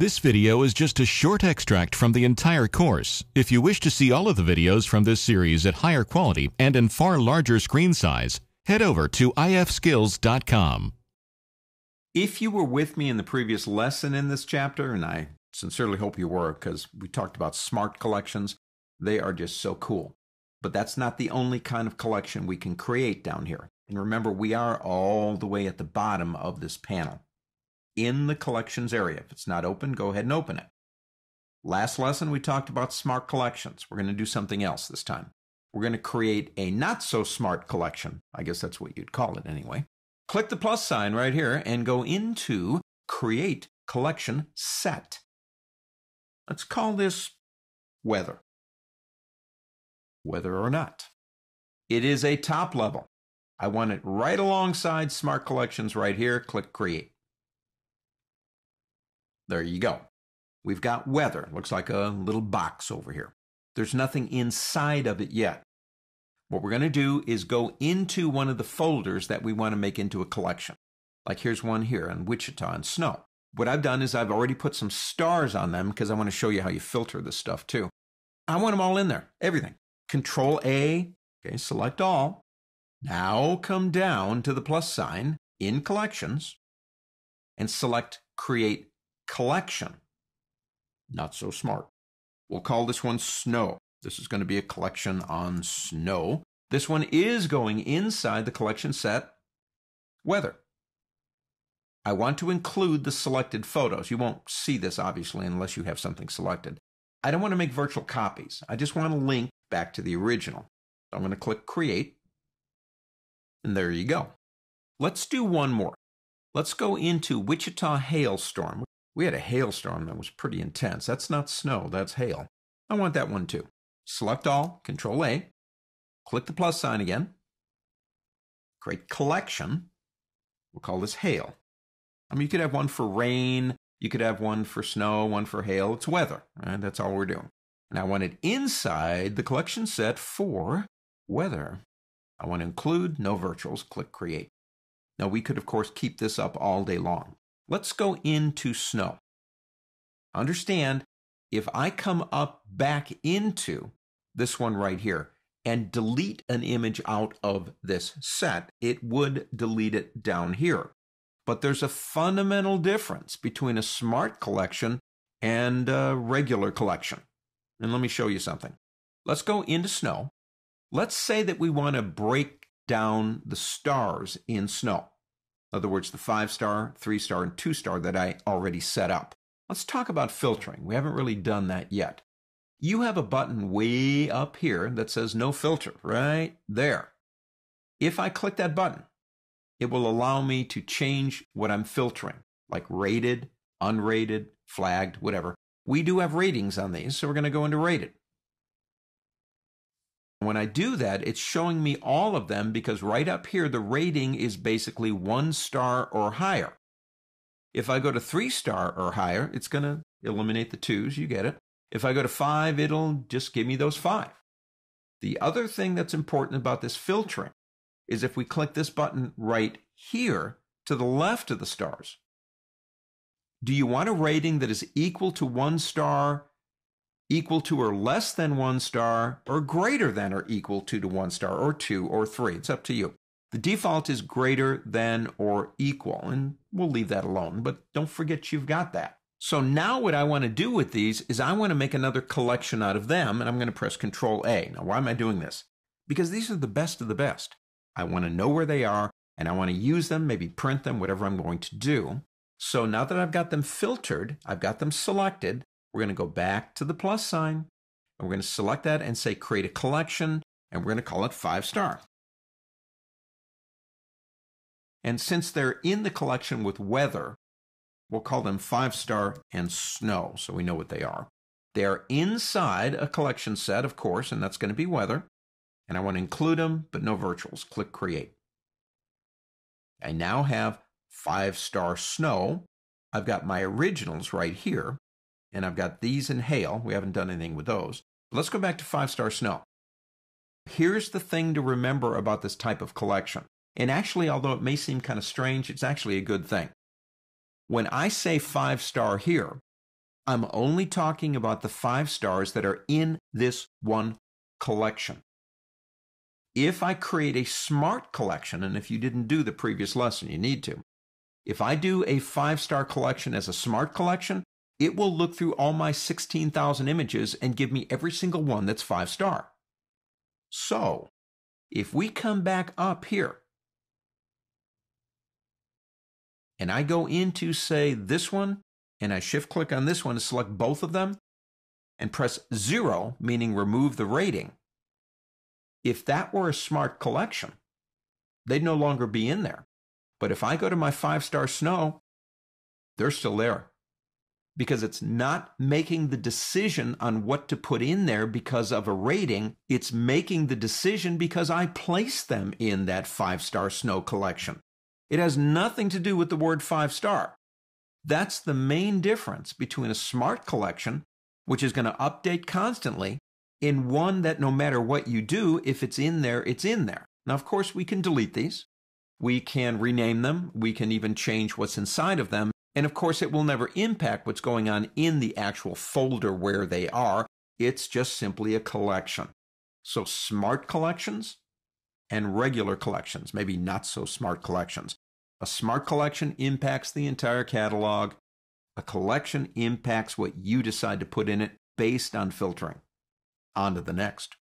This video is just a short extract from the entire course. If you wish to see all of the videos from this series at higher quality and in far larger screen size, head over to ifskills.com. If you were with me in the previous lesson in this chapter, and I sincerely hope you were because we talked about smart collections, they are just so cool. But that's not the only kind of collection we can create down here. And remember, we are all the way at the bottom of this panel in the collections area. If it's not open, go ahead and open it. Last lesson, we talked about smart collections. We're going to do something else this time. We're going to create a not so smart collection. I guess that's what you'd call it anyway. Click the plus sign right here and go into create collection set. Let's call this weather. Whether or not. It is a top level. I want it right alongside Smart Collections right here. Click Create. There you go. We've got weather. Looks like a little box over here. There's nothing inside of it yet. What we're going to do is go into one of the folders that we want to make into a collection. Like here's one here on Wichita and snow. What I've done is I've already put some stars on them because I want to show you how you filter this stuff too. I want them all in there, everything. Control A, okay, select all. Now come down to the plus sign in collections and select create collection. Not so smart. We'll call this one snow. This is going to be a collection on snow. This one is going inside the collection set weather. I want to include the selected photos. You won't see this, obviously, unless you have something selected. I don't want to make virtual copies. I just want to link back to the original. I'm going to click Create, and there you go. Let's do one more. Let's go into Wichita Hailstorm. We had a hailstorm that was pretty intense. That's not snow, that's hail. I want that one too. Select all, Control A, click the plus sign again, create collection. We'll call this hail. I mean, you could have one for rain, you could have one for snow, one for hail. It's weather, right? That's all we're doing. And I want it inside the collection set for weather. I want to include no virtuals. Click create. Now, we could, of course, keep this up all day long. Let's go into snow. Understand, if I come up back into this one right here and delete an image out of this set, it would delete it down here. But there's a fundamental difference between a smart collection and a regular collection. And let me show you something. Let's go into snow. Let's say that we want to break down the stars in snow. In other words, the five star, three star, and two star that I already set up. Let's talk about filtering. We haven't really done that yet. You have a button way up here that says no filter right there. If I click that button, it will allow me to change what I'm filtering, like rated, unrated, flagged, whatever. We do have ratings on these, so we're going to go into rated. When I do that, it's showing me all of them because right up here, the rating is basically one star or higher. If I go to three star or higher, it's going to eliminate the twos. You get it. If I go to five, it'll just give me those five. The other thing that's important about this filtering is if we click this button right here to the left of the stars, do you want a rating that is equal to one star equal to or less than one star, or greater than or equal to to one star, or two, or three. It's up to you. The default is greater than or equal, and we'll leave that alone, but don't forget you've got that. So now what I want to do with these is I want to make another collection out of them, and I'm going to press Control A. Now, why am I doing this? Because these are the best of the best. I want to know where they are, and I want to use them, maybe print them, whatever I'm going to do. So now that I've got them filtered, I've got them selected, we're going to go back to the plus sign and we're going to select that and say create a collection and we're going to call it five star. And since they're in the collection with weather, we'll call them five star and snow so we know what they are. They are inside a collection set, of course, and that's going to be weather. And I want to include them, but no virtuals. Click create. I now have five star snow. I've got my originals right here and I've got these in hail. We haven't done anything with those. Let's go back to five star snow. Here's the thing to remember about this type of collection. And actually, although it may seem kind of strange, it's actually a good thing. When I say five star here, I'm only talking about the five stars that are in this one collection. If I create a smart collection, and if you didn't do the previous lesson, you need to. If I do a five star collection as a smart collection, it will look through all my 16,000 images and give me every single one that's five star. So if we come back up here and I go into say this one and I shift click on this one to select both of them and press zero, meaning remove the rating. If that were a smart collection, they'd no longer be in there. But if I go to my five star snow, they're still there because it's not making the decision on what to put in there because of a rating. It's making the decision because I placed them in that five star snow collection. It has nothing to do with the word five star. That's the main difference between a smart collection, which is going to update constantly, and one that no matter what you do, if it's in there, it's in there. Now, of course, we can delete these. We can rename them. We can even change what's inside of them and of course, it will never impact what's going on in the actual folder where they are. It's just simply a collection. So smart collections and regular collections, maybe not so smart collections. A smart collection impacts the entire catalog. A collection impacts what you decide to put in it based on filtering. On to the next.